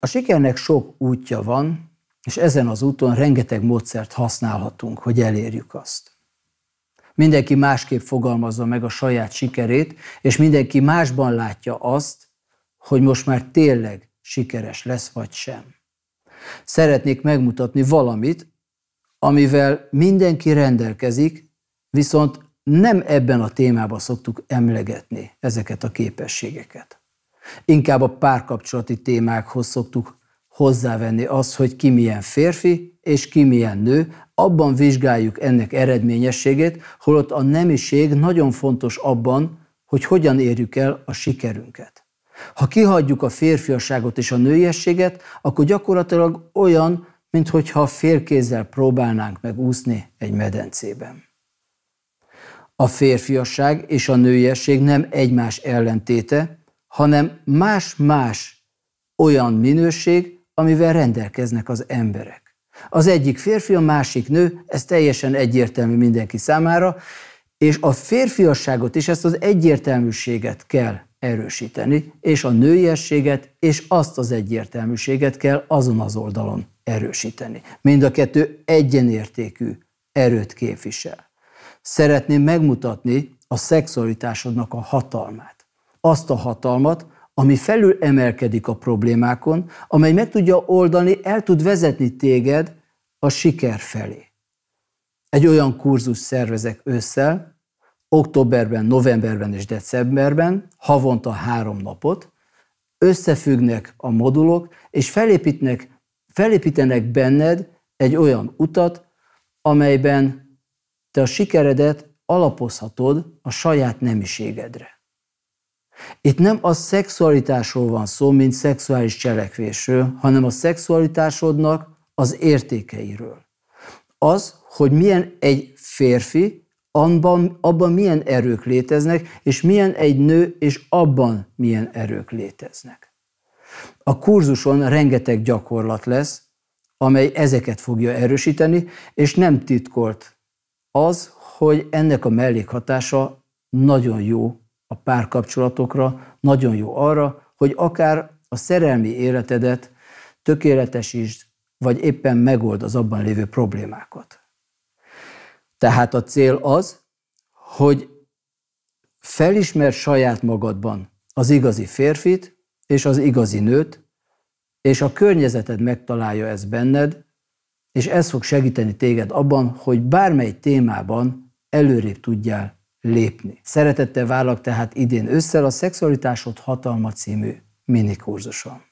A sikernek sok útja van, és ezen az úton rengeteg módszert használhatunk, hogy elérjük azt. Mindenki másképp fogalmazza meg a saját sikerét, és mindenki másban látja azt, hogy most már tényleg sikeres lesz vagy sem. Szeretnék megmutatni valamit, amivel mindenki rendelkezik, viszont nem ebben a témában szoktuk emlegetni ezeket a képességeket. Inkább a párkapcsolati témákhoz szoktuk hozzávenni azt, hogy ki milyen férfi és ki milyen nő, abban vizsgáljuk ennek eredményességét, holott a nemiség nagyon fontos abban, hogy hogyan érjük el a sikerünket. Ha kihagyjuk a férfiasságot és a nőiességet, akkor gyakorlatilag olyan, mintha félkézzel próbálnánk megúszni egy medencében. A férfiasság és a nőiesség nem egymás ellentéte, hanem más-más olyan minőség, amivel rendelkeznek az emberek. Az egyik férfi, a másik nő, ez teljesen egyértelmű mindenki számára, és a férfiasságot is, ezt az egyértelműséget kell erősíteni, és a nőiességet, és azt az egyértelműséget kell azon az oldalon erősíteni. Mind a kettő egyenértékű erőt képvisel. Szeretném megmutatni a szexualitásodnak a hatalmát azt a hatalmat, ami felül emelkedik a problémákon, amely meg tudja oldani, el tud vezetni téged a siker felé. Egy olyan kurzus szervezek ősszel, októberben, novemberben és decemberben, havonta három napot, összefüggnek a modulok, és felépítnek, felépítenek benned egy olyan utat, amelyben te a sikeredet alapozhatod a saját nemiségedre. Itt nem a szexualitásról van szó, mint szexuális cselekvésről, hanem a szexualitásodnak az értékeiről. Az, hogy milyen egy férfi, abban, abban milyen erők léteznek, és milyen egy nő, és abban milyen erők léteznek. A kurzuson rengeteg gyakorlat lesz, amely ezeket fogja erősíteni, és nem titkolt az, hogy ennek a mellékhatása nagyon jó a párkapcsolatokra, nagyon jó arra, hogy akár a szerelmi életedet tökéletesítsd, vagy éppen megold az abban lévő problémákat. Tehát a cél az, hogy felismer saját magadban az igazi férfit és az igazi nőt, és a környezeted megtalálja ezt benned, és ez fog segíteni téged abban, hogy bármely témában előrébb tudjál lépni. Szeretettel várlak tehát idén ősszel a Szexualitásod Hatalma című minikurzuson.